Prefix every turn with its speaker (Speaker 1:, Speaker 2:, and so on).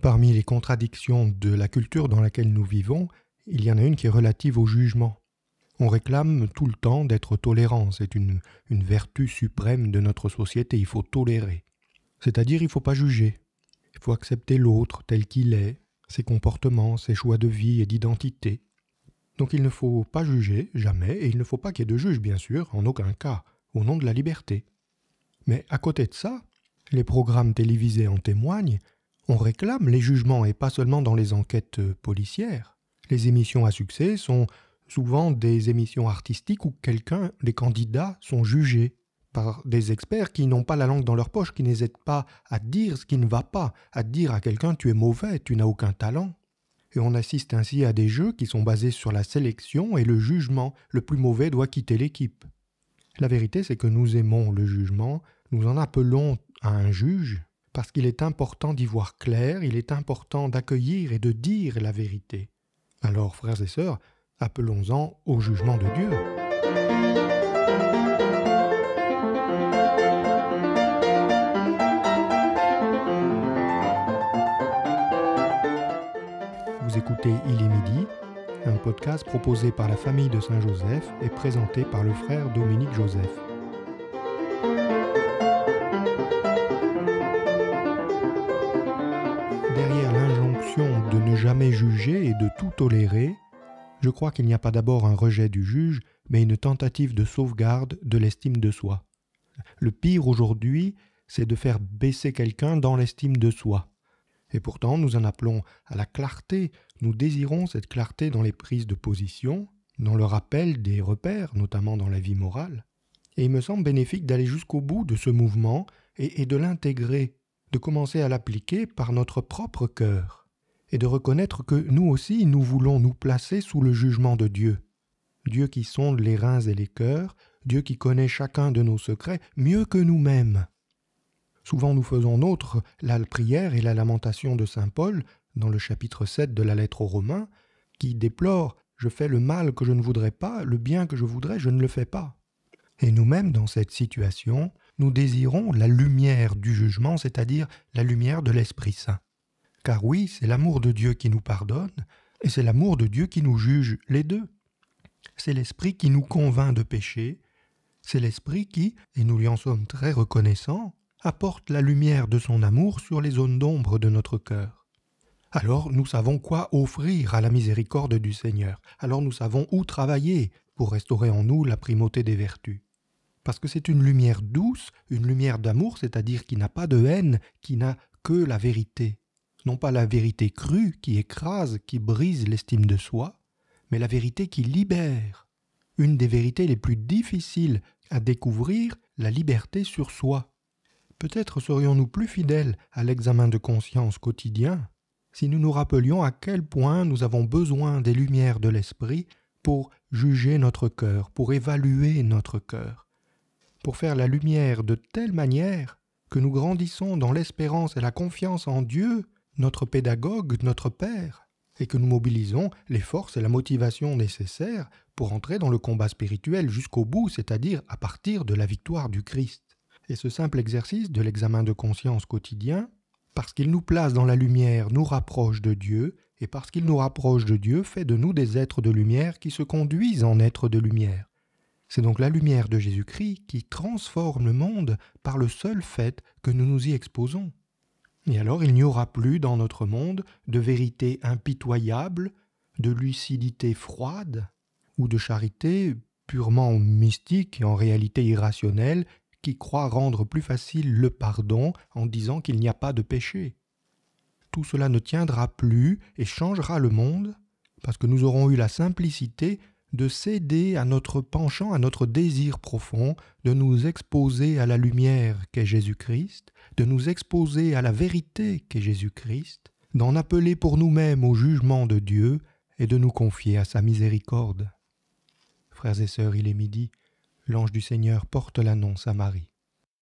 Speaker 1: Parmi les contradictions de la culture dans laquelle nous vivons, il y en a une qui est relative au jugement. On réclame tout le temps d'être tolérant, c'est une, vertu suprême de notre société, il faut tolérer. C'est-à-dire il ne faut pas juger, il faut accepter l'autre tel qu'il est, ses comportements, ses choix de vie et d'identité. Donc il ne faut pas juger, jamais, et il ne faut pas qu'il y ait de juge, bien sûr, en aucun cas, au nom de la liberté. Mais à côté de ça, les programmes télévisés en témoignent, on réclame les jugements et pas seulement dans les enquêtes euh, policières. Les émissions à succès sont souvent des émissions artistiques où quelqu'un, les candidats, sont jugés par des experts qui n'ont pas la langue dans leur poche, qui n'hésitent pas à dire ce qui ne va pas, à dire à quelqu'un tu es mauvais, tu n'as aucun talent. Et on assiste ainsi à des jeux qui sont basés sur la sélection et le jugement. Le plus mauvais doit quitter l'équipe. La vérité, c'est que nous aimons le jugement, nous en appelons à un juge, parce qu'il est important d'y voir clair, il est important d'accueillir et de dire la vérité. Alors, frères et sœurs, appelons-en au jugement de Dieu. Vous écoutez Il est midi, un podcast proposé par la famille de Saint-Joseph et présenté par le frère Dominique Joseph. derrière l'injonction de ne jamais juger et de tout tolérer, je crois qu'il n'y a pas d'abord un rejet du juge, mais une tentative de sauvegarde de l'estime de soi. Le pire aujourd'hui, c'est de faire baisser quelqu'un dans l'estime de soi. Et pourtant, nous en appelons à la clarté, nous désirons cette clarté dans les prises de position, dans le rappel des repères, notamment dans la vie morale. Et il me semble bénéfique d'aller jusqu'au bout de ce mouvement et, et de l'intégrer de commencer à l'appliquer par notre propre cœur, et de reconnaître que nous aussi nous voulons nous placer sous le jugement de Dieu. Dieu qui sonde les reins et les cœurs, Dieu qui connaît chacun de nos secrets mieux que nous-mêmes. Souvent nous faisons nôtre la prière et la lamentation de Saint Paul dans le chapitre 7 de la lettre aux Romains, qui déplore Je fais le mal que je ne voudrais pas, le bien que je voudrais, je ne le fais pas. Et nous-mêmes, dans cette situation, nous désirons la lumière du jugement, c'est-à-dire la lumière de l'Esprit Saint. Car oui, c'est l'amour de Dieu qui nous pardonne, et c'est l'amour de Dieu qui nous juge, les deux. C'est l'Esprit qui nous convainc de pécher, c'est l'Esprit qui, et nous lui en sommes très reconnaissants, apporte la lumière de son amour sur les zones d'ombre de notre cœur. Alors nous savons quoi offrir à la miséricorde du Seigneur, alors nous savons où travailler pour restaurer en nous la primauté des vertus parce que c'est une lumière douce, une lumière d'amour, c'est-à-dire qui n'a pas de haine, qui n'a que la vérité. Non pas la vérité crue qui écrase, qui brise l'estime de soi, mais la vérité qui libère. Une des vérités les plus difficiles à découvrir, la liberté sur soi. Peut-être serions-nous plus fidèles à l'examen de conscience quotidien si nous nous rappelions à quel point nous avons besoin des lumières de l'esprit pour juger notre cœur, pour évaluer notre cœur pour faire la lumière de telle manière que nous grandissons dans l'espérance et la confiance en Dieu, notre pédagogue, notre Père, et que nous mobilisons les forces et la motivation nécessaires pour entrer dans le combat spirituel jusqu'au bout, c'est-à-dire à partir de la victoire du Christ. Et ce simple exercice de l'examen de conscience quotidien, parce qu'il nous place dans la lumière, nous rapproche de Dieu, et parce qu'il nous rapproche de Dieu, fait de nous des êtres de lumière qui se conduisent en êtres de lumière. C'est donc la lumière de Jésus-Christ qui transforme le monde par le seul fait que nous nous y exposons. Et alors il n'y aura plus dans notre monde de vérité impitoyable, de lucidité froide, ou de charité purement mystique et en réalité irrationnelle qui croit rendre plus facile le pardon en disant qu'il n'y a pas de péché. Tout cela ne tiendra plus et changera le monde parce que nous aurons eu la simplicité de céder à notre penchant, à notre désir profond de nous exposer à la lumière qu'est Jésus-Christ, de nous exposer à la vérité qu'est Jésus-Christ, d'en appeler pour nous-mêmes au jugement de Dieu et de nous confier à sa miséricorde. Frères et sœurs, il est midi, l'ange du Seigneur porte l'annonce à Marie.